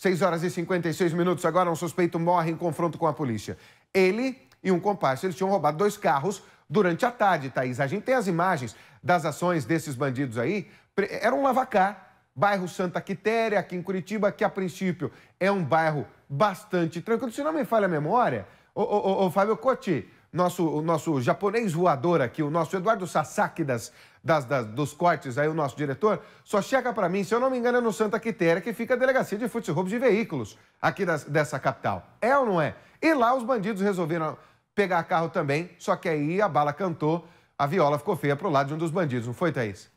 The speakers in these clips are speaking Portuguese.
6 horas e 56 minutos agora, um suspeito morre em confronto com a polícia. Ele e um comparsa, eles tinham roubado dois carros durante a tarde, Thaís. A gente tem as imagens das ações desses bandidos aí. Era um lavacar bairro Santa Quitéria, aqui em Curitiba, que a princípio é um bairro bastante tranquilo. Se não me falha a memória, o, o, o, o Fábio Coti nosso, o nosso japonês voador aqui, o nosso Eduardo Sasaki das, das, das dos cortes, aí o nosso diretor, só checa para mim, se eu não me engano, é no Santa Quitéria, que fica a delegacia de futebol roubos de veículos aqui das, dessa capital. É ou não é? E lá os bandidos resolveram pegar carro também, só que aí a bala cantou, a viola ficou feia para o lado de um dos bandidos, não foi, Thaís?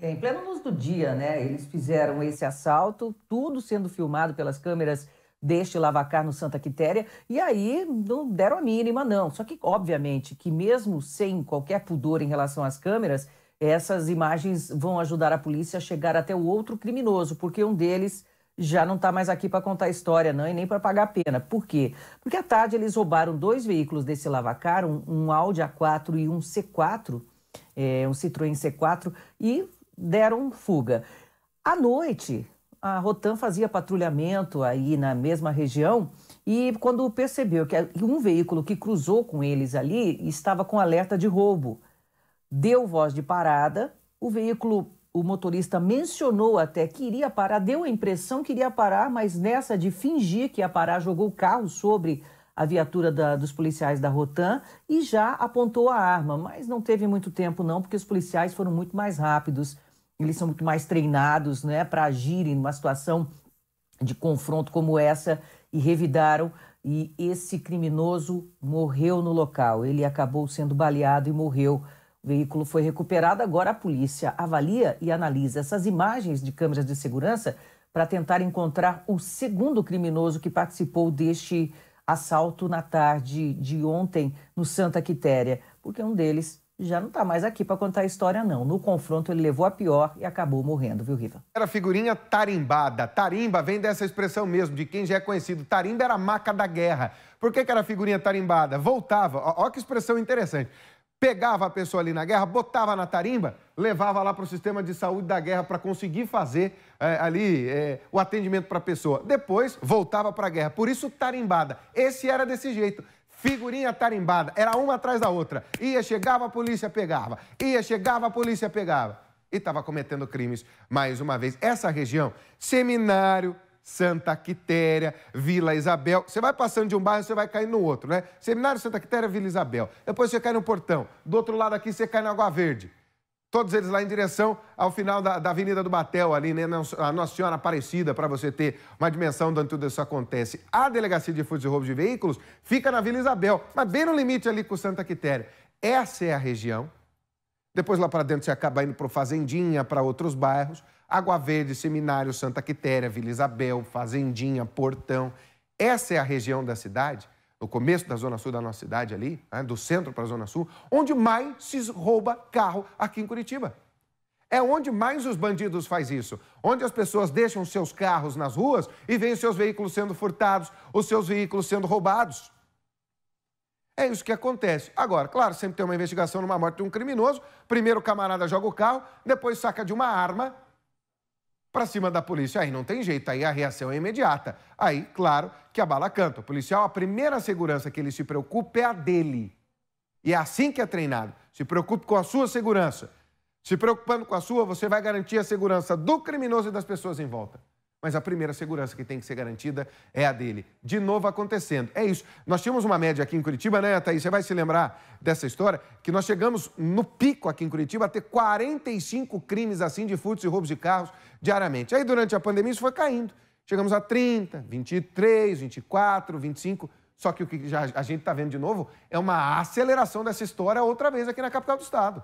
É, em plena luz do dia, né? Eles fizeram esse assalto, tudo sendo filmado pelas câmeras deste lavacar no Santa Quitéria, e aí não deram a mínima, não. Só que, obviamente, que mesmo sem qualquer pudor em relação às câmeras, essas imagens vão ajudar a polícia a chegar até o outro criminoso, porque um deles já não está mais aqui para contar história, não, e nem para pagar pena. Por quê? Porque à tarde eles roubaram dois veículos desse lavacar, um, um Audi A4 e um C4, é, um Citroën C4, e deram fuga. À noite, a Rotan fazia patrulhamento aí na mesma região e quando percebeu que um veículo que cruzou com eles ali estava com alerta de roubo, deu voz de parada, o veículo, o motorista mencionou até que iria parar, deu a impressão que iria parar, mas nessa de fingir que ia parar, jogou o carro sobre a viatura da, dos policiais da Rotan e já apontou a arma, mas não teve muito tempo não, porque os policiais foram muito mais rápidos eles são muito mais treinados né, para agirem numa situação de confronto como essa e revidaram. E esse criminoso morreu no local. Ele acabou sendo baleado e morreu. O veículo foi recuperado. Agora a polícia avalia e analisa essas imagens de câmeras de segurança para tentar encontrar o segundo criminoso que participou deste assalto na tarde de ontem no Santa Quitéria, porque um deles já não está mais aqui para contar a história, não. No confronto, ele levou a pior e acabou morrendo, viu, Riva? Era figurinha tarimbada. Tarimba vem dessa expressão mesmo, de quem já é conhecido. Tarimba era a maca da guerra. Por que, que era figurinha tarimbada? Voltava, olha que expressão interessante. Pegava a pessoa ali na guerra, botava na tarimba, levava lá para o sistema de saúde da guerra para conseguir fazer é, ali é, o atendimento para a pessoa. Depois, voltava para a guerra. Por isso, tarimbada. Esse era desse jeito. Figurinha tarimbada, era uma atrás da outra. Ia, chegava, a polícia pegava. Ia, chegava, a polícia pegava. E estava cometendo crimes mais uma vez. Essa região, seminário, Santa Quitéria, Vila Isabel. Você vai passando de um bairro, você vai cair no outro, né? Seminário Santa Quitéria, Vila Isabel. Depois você cai no Portão. Do outro lado aqui, você cai na Água Verde. Todos eles lá em direção ao final da, da Avenida do Batel, ali, né? A Nossa Senhora Aparecida, para você ter uma dimensão de onde tudo isso acontece. A Delegacia de Furtos e Roubos de Veículos fica na Vila Isabel, mas bem no limite ali com Santa Quitéria. Essa é a região. Depois lá para dentro você acaba indo para Fazendinha, para outros bairros. Água Verde, Seminário, Santa Quitéria, Vila Isabel, Fazendinha, Portão. Essa é a região da cidade no começo da Zona Sul da nossa cidade ali, né, do centro para a Zona Sul, onde mais se rouba carro aqui em Curitiba. É onde mais os bandidos faz isso. Onde as pessoas deixam seus carros nas ruas e veem seus veículos sendo furtados, os seus veículos sendo roubados. É isso que acontece. Agora, claro, sempre tem uma investigação numa morte de um criminoso. Primeiro o camarada joga o carro, depois saca de uma arma para cima da polícia. Aí não tem jeito, aí a reação é imediata. Aí, claro, que a bala canta. O policial, a primeira segurança que ele se preocupa é a dele. E é assim que é treinado. Se preocupe com a sua segurança. Se preocupando com a sua, você vai garantir a segurança do criminoso e das pessoas em volta. Mas a primeira segurança que tem que ser garantida é a dele. De novo acontecendo. É isso. Nós tínhamos uma média aqui em Curitiba, né, Thaís? Você vai se lembrar dessa história? Que nós chegamos no pico aqui em Curitiba a ter 45 crimes assim de furtos e roubos de carros diariamente. Aí, durante a pandemia, isso foi caindo. Chegamos a 30, 23, 24, 25. Só que o que a gente está vendo de novo é uma aceleração dessa história outra vez aqui na capital do estado.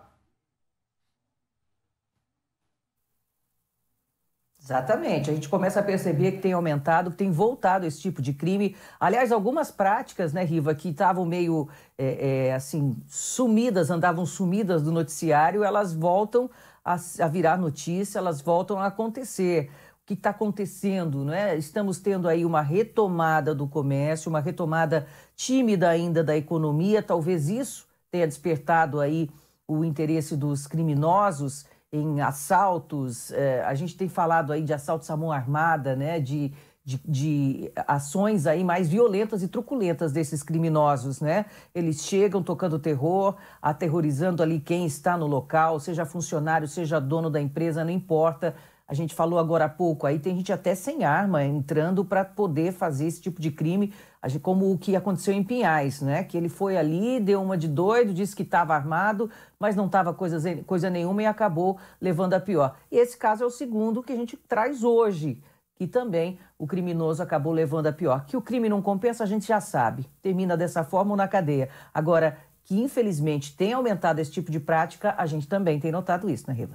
Exatamente. A gente começa a perceber que tem aumentado, que tem voltado esse tipo de crime. Aliás, algumas práticas, né, Riva, que estavam meio é, é, assim sumidas, andavam sumidas do noticiário, elas voltam a, a virar notícia, elas voltam a acontecer. O que está acontecendo, não é? Estamos tendo aí uma retomada do comércio, uma retomada tímida ainda da economia. Talvez isso tenha despertado aí o interesse dos criminosos em assaltos. É, a gente tem falado aí de assaltos à mão armada, né? De, de, de, ações aí mais violentas e truculentas desses criminosos, né? Eles chegam tocando terror, aterrorizando ali quem está no local, seja funcionário, seja dono da empresa, não importa. A gente falou agora há pouco, aí tem gente até sem arma entrando para poder fazer esse tipo de crime como o que aconteceu em Pinhais, né? Que ele foi ali, deu uma de doido, disse que estava armado, mas não estava coisa, coisa nenhuma e acabou levando a pior. E esse caso é o segundo que a gente traz hoje, que também o criminoso acabou levando a pior. Que o crime não compensa, a gente já sabe. Termina dessa forma ou na cadeia. Agora, que infelizmente tem aumentado esse tipo de prática, a gente também tem notado isso, né, Riva?